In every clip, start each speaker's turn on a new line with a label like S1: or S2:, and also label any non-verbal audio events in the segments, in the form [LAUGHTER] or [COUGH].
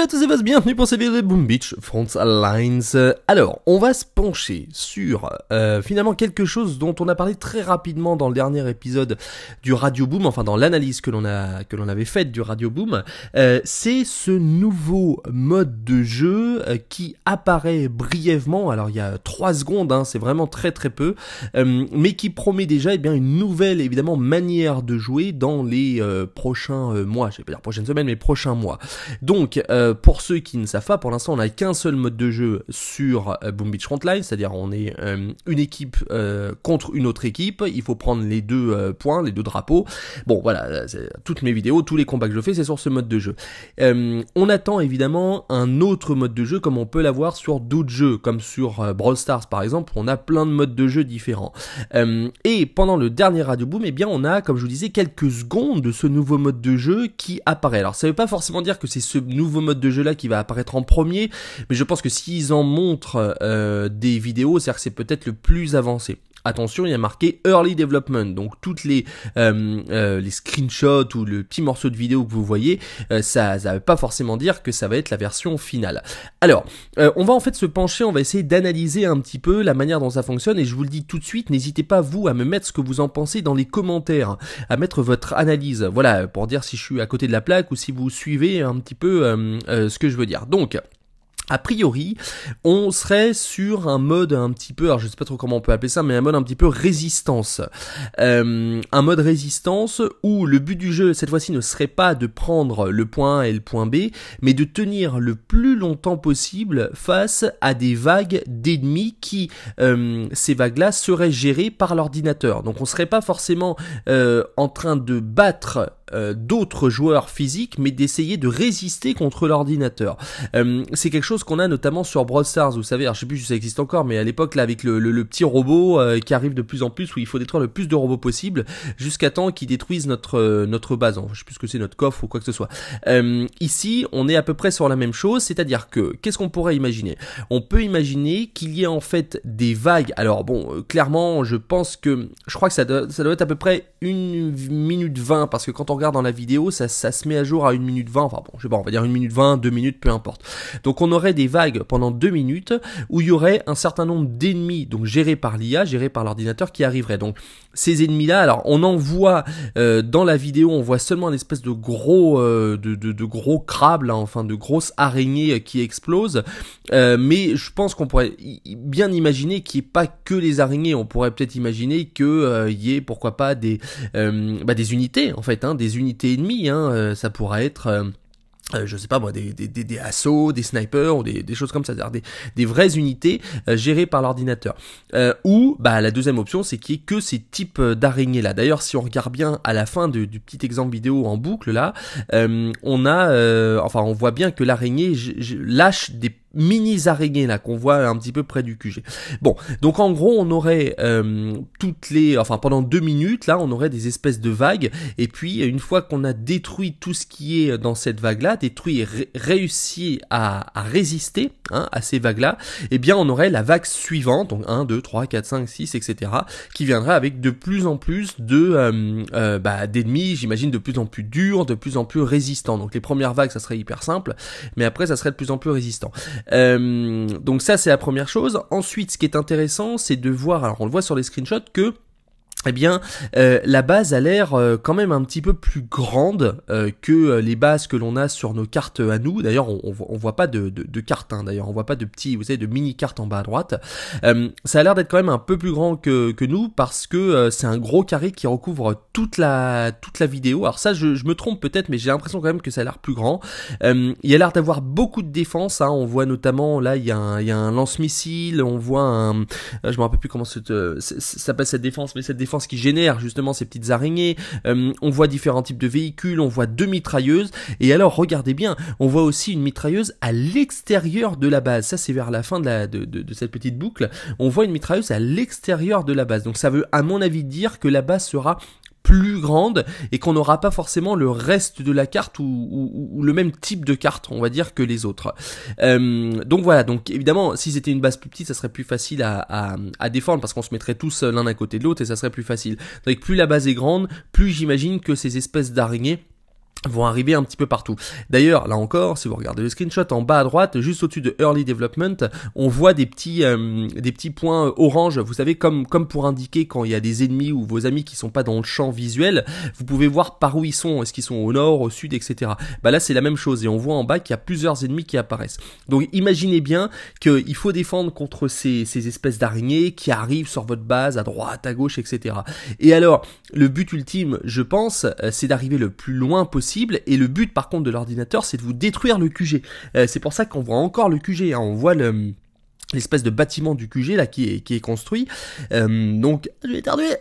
S1: Salut à tous et à tous, bienvenue pour cette vidéo de Boom Beach Front Lines. Alors, on va se pencher sur euh, finalement quelque chose dont on a parlé très rapidement dans le dernier épisode du Radio Boom, enfin dans l'analyse que l'on a que l'on avait faite du Radio Boom. Euh, c'est ce nouveau mode de jeu euh, qui apparaît brièvement. Alors il y a trois secondes, hein, c'est vraiment très très peu, mais qui promet déjà eh bien une nouvelle évidemment manière de jouer dans les prochains mois. Je vais pas dire prochaines semaines, mais prochains mois. Donc euh, pour ceux qui ne savent pas, pour l'instant, on n'a qu'un seul mode de jeu sur euh, Boom Beach Frontline, c'est-à-dire on est euh, une équipe contre une autre équipe, il faut prendre les deux points, les deux drapeaux. Bon, voilà, toutes mes vidéos, tous les combats que je fais, c'est sur ce mode de jeu. on attend évidemment un autre mode de jeu comme on peut l'avoir sur d'autres jeux, comme sur Brawl Stars par exemple, on a plein de modes de jeu différents. et pendant le dernier Radio Boom, eh bien, on a, comme je vous disais, quelques secondes de ce nouveau mode de jeu qui apparaît. Alors, ça ne veut pas forcément dire que c'est ce nouveau mode de jeu là qui va apparaître en premier, mais je pense que s'ils en montrent euh, des vidéos, cest que c'est peut-être le plus avancé. Attention, il y a marqué Early Development, donc toutes les euh, euh, les screenshots ou le petit morceau de vidéo que vous voyez, euh, ça ne veut pas forcément dire que ça va être la version finale. Alors, on va en fait se pencher, on va essayer d'analyser un petit peu la manière dont ça fonctionne et je vous le dis tout de suite, n'hésitez pas vous à me mettre ce que vous en pensez dans les commentaires, à mettre votre analyse, voilà, pour dire si je suis à côté de la plaque ou si vous suivez un petit peu ce que je veux dire. Donc a priori, on serait sur un mode un petit peu, alors je sais pas trop comment on peut appeler ça, mais un mode un petit peu résistance. Euh, un mode résistance où le but du jeu cette fois-ci ne serait pas de prendre le point A et le point B, mais de tenir le plus longtemps possible face à des vagues d'ennemis qui, euh, ces vagues-là, seraient gérées par l'ordinateur. Donc on serait pas forcément euh, en train de battre euh, d'autres joueurs physiques, mais d'essayer de résister contre l'ordinateur. Euh, c'est quelque chose qu'on a notamment sur Brawl Stars, vous savez, alors je sais plus si ça existe encore, mais à l'époque là avec le, petit robot euh, qui arrive de plus en plus, où il faut détruire le plus de robots possible, jusqu'à temps qu'ils détruisent notre notre base, je sais plus ce que c'est, notre coffre ou quoi que ce soit. ici, on est à peu près sur la même chose, c'est-à-dire que, qu'est-ce qu'on pourrait imaginer On peut imaginer qu'il y ait en fait des vagues, alors bon, clairement, je pense que, je crois que ça doit, ça doit être à peu près une minute 20, parce que quand on regarde dans la vidéo, ça, se met à jour à 1 minute 20, enfin bon, je sais pas, on va dire 1 minute 20, 2 minutes, peu importe. Donc on aurait des vagues pendant 2 minutes où il y aurait un certain nombre d'ennemis, donc gérés par l'IA, gérés par l'ordinateur, qui arriveraient. Donc ces ennemis-là, alors on en voit euh, dans la vidéo, on voit seulement une espèce de gros, euh, de, gros crabes, là, hein, enfin de grosses araignées euh, qui explosent, mais je pense qu'on pourrait bien imaginer qu'il n'y ait pas que les araignées, on pourrait peut-être imaginer qu'il y ait, pourquoi pas, des, bah, des unités, en fait, hein, des unités ennemies, hein, euh, ça pourra être... Euh, euh, je sais pas moi, des, assauts, des snipers ou des, choses comme ça, des, vraies unités gérées par l'ordinateur. ou bah la deuxième option, c'est qu'il n'y ait que ces types d'araignées là. D'ailleurs, si on regarde bien à la fin du petit exemple vidéo en boucle là, on a, enfin on voit bien que l'araignée lâche des mini araignées là qu'on voit un petit peu près du QG. Bon, donc en gros on aurait euh, toutes les, enfin pendant deux minutes là on aurait des espèces de vagues et puis une fois qu'on a détruit tout ce qui est dans cette vague là, détruit et réussi à, résister hein, à ces vagues là, eh bien on aurait la vague suivante, donc 1, 2, 3, 4, 5, 6, etc. qui viendrait avec de plus en plus de euh, euh, bah, d'ennemis, j'imagine de plus en plus durs, de plus en plus résistants. Donc les premières vagues ça serait hyper simple, mais après ça serait de plus en plus résistant. Euh, donc ça c'est la première chose. Ensuite, ce qui est intéressant, c'est de voir, alors on le voit sur les screenshots, que eh bien, euh, la base a l'air euh, quand même un petit peu plus grande euh, que les bases que l'on a sur nos cartes à nous. D'ailleurs, on, on, voit pas de, cartes. Hein. D'ailleurs, on voit pas de petits, vous savez, de mini cartes en bas à droite. ça a l'air d'être quand même un peu plus grand que, nous parce que c'est un gros carré qui recouvre toute la toute la vidéo. Alors ça, je, me trompe peut-être, mais j'ai l'impression quand même que ça a l'air plus grand. il y a l'air d'avoir beaucoup de défense. Hein. on voit notamment là, il y a un, lance-missile. On voit un, je me rappelle plus comment ça s'appelle cette défense, mais cette défense ce qui génère justement ces petites araignées. Euh, on voit différents types de véhicules, on voit deux mitrailleuses. Et alors, regardez bien, on voit aussi une mitrailleuse à l'extérieur de la base. Ça, c'est vers la fin de, cette petite boucle. On voit une mitrailleuse à l'extérieur de la base. Donc ça veut, à mon avis, dire que la base sera plus grande et qu'on n'aura pas forcément le reste de la carte ou, le même type de carte, on va dire, que les autres. Euh, donc voilà, donc évidemment, si c'était une base plus petite, ça serait plus facile à, à défendre parce qu'on se mettrait tous l'un à côté de l'autre et ça serait plus facile. Donc plus la base est grande, plus j'imagine que ces espèces d'araignées vont arriver un petit peu partout. D'ailleurs, là encore, si vous regardez le screenshot en bas à droite, juste au-dessus de Early Development, on voit des petits, euh, des petits points euh, orange, vous savez, comme, comme pour indiquer quand il y a des ennemis ou vos amis qui sont pas dans le champ visuel, vous pouvez voir par où ils sont, est-ce qu'ils sont au nord, au sud, etc. Bah là, c'est la même chose, et on voit en bas qu'il y a plusieurs ennemis qui apparaissent. Donc imaginez bien qu'il faut défendre contre ces, ces espèces d'araignées qui arrivent sur votre base, à droite, à gauche, etc. Et alors, le but ultime, je pense, euh, c'est d'arriver le plus loin possible et le but par contre de l'ordinateur, c'est de vous détruire le QG. Euh, c'est pour ça qu'on voit encore le QG. Hein. On voit l'espèce de bâtiment du QG là qui est, construit. Euh, donc, je vais éternuer.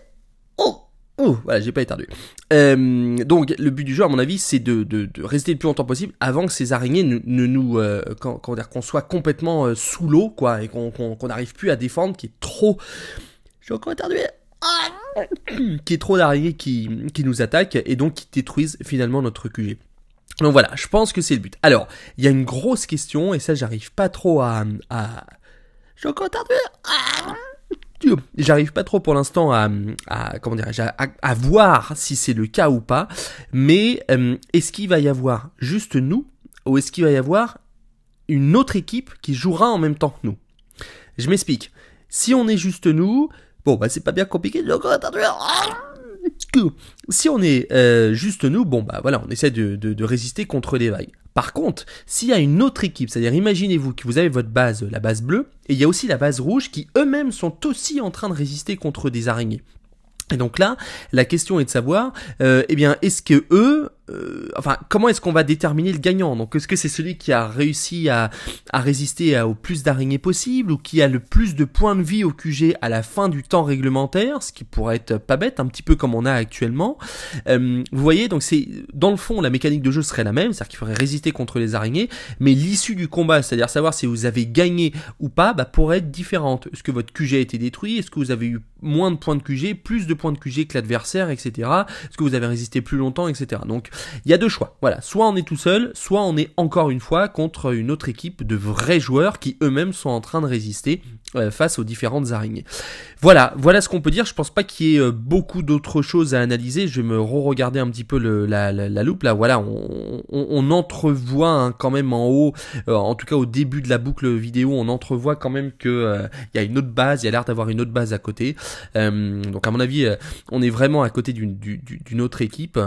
S1: Oh Oh, voilà, j'ai pas éternué. Euh, donc, le but du jeu, à mon avis, c'est de, rester le plus longtemps possible avant que ces araignées ne, nous, quand, euh, quand qu'on soit complètement sous l'eau, quoi, et qu'on n'arrive plus à défendre, qui est trop. Je vais encore [COUGHS] qui est trop d'araignées qui, nous attaquent et donc qui détruisent finalement notre QG. Donc voilà, je pense que c'est le but. Alors, il y a une grosse question, et ça j'arrive pas trop à... à... Ah j'arrive pas trop pour l'instant à, comment voir si c'est le cas ou pas, mais euh, est-ce qu'il va y avoir juste nous, ou est-ce qu'il va y avoir une autre équipe qui jouera en même temps que nous Je m'explique. Si on est juste nous, Bon, bah c'est pas bien compliqué, de... Ah si on est euh, juste nous, bon bah voilà, on essaie de, résister contre les vagues. Par contre, s'il y a une autre équipe, c'est-à-dire imaginez-vous que vous avez votre base, la base bleue, et il y a aussi la base rouge qui eux-mêmes sont aussi en train de résister contre des araignées. Et donc là, la question est de savoir, euh, eh bien, est-ce que eux euh, enfin, comment est-ce qu'on va déterminer le gagnant Donc, est-ce que c'est celui qui a réussi à, résister au plus d'araignées possible ou qui a le plus de points de vie au QG à la fin du temps réglementaire, ce qui pourrait être pas bête, un petit peu comme on a actuellement. Euh, vous voyez, donc c'est dans le fond la mécanique de jeu serait la même, c'est-à-dire qu'il faudrait résister contre les araignées, mais l'issue du combat, c'est-à-dire savoir si vous avez gagné ou pas, bah, pourrait être différente. Est-ce que votre QG a été détruit Est-ce que vous avez eu moins de points de QG, plus de points de QG que l'adversaire, etc. Est-ce que vous avez résisté plus longtemps, etc. Donc il y a deux choix. Voilà, soit on est tout seul, soit on est encore une fois contre une autre équipe de vrais joueurs qui eux-mêmes sont en train de résister euh, face aux différentes araignées. Voilà, voilà ce qu'on peut dire. Je pense pas qu'il y ait euh, beaucoup d'autres choses à analyser. Je vais me re-regarder un petit peu la, loupe là. Voilà, on, entrevoit hein, quand même en haut, euh, en tout cas au début de la boucle vidéo, on entrevoit quand même que il y a une autre base. Il y a l'air d'avoir une autre base à côté. donc à mon avis, on est vraiment à côté d'une, autre équipe.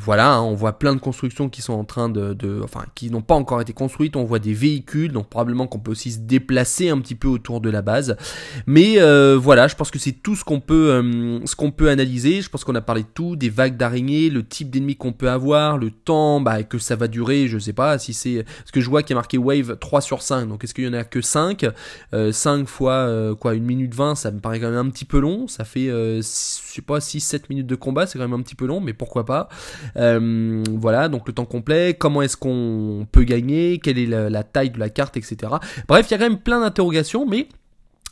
S1: voilà, hein, on on voit plein de constructions qui sont en train de, enfin, qui n'ont pas encore été construites. On voit des véhicules, donc probablement qu'on peut aussi se déplacer un petit peu autour de la base. Mais euh, voilà, je pense que c'est tout ce qu'on peut, euh, ce qu'on peut analyser. Je pense qu'on a parlé de tout, des vagues d'araignées, le type d'ennemis qu'on peut avoir, le temps, bah, que ça va durer. Je sais pas si c'est, ce que je vois qui est marqué wave 3 sur 5. Donc est-ce qu'il y en a que 5 5 euh, fois quoi, une minute 20, ça me paraît quand même un petit peu long. Ça fait, je sais pas, 6-7 minutes de combat, c'est quand même un petit peu long, mais pourquoi pas. Euh, voilà, donc le temps complet, comment est-ce qu'on peut gagner, quelle est la, taille de la carte, etc. Bref, il y a quand même plein d'interrogations, mais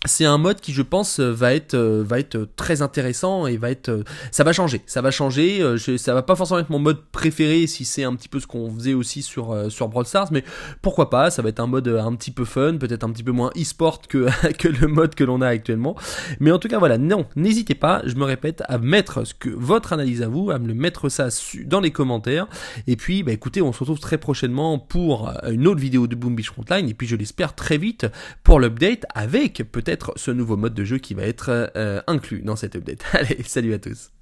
S1: c'est un mode qui je pense euh, va être euh, va être euh, très intéressant et va être ça va changer ça va changer ça va pas forcément être mon mode préféré si c'est un petit peu ce qu'on faisait aussi sur sur Brawl Stars mais pourquoi pas ça va être un mode un petit peu fun peut-être un petit peu moins e-sport que [LAUGHS] que le mode que l'on a actuellement mais en tout cas voilà non n'hésitez pas je me répète à mettre ce que votre analyse à vous à me le mettre ça dans les commentaires et puis bah écoutez on se retrouve très prochainement pour une autre vidéo de Boom Beach Frontline et puis je l'espère très vite pour l'update avec peut-être ce nouveau mode de jeu qui va être euh, inclus dans cette update. [LAUGHS] Allez, salut à tous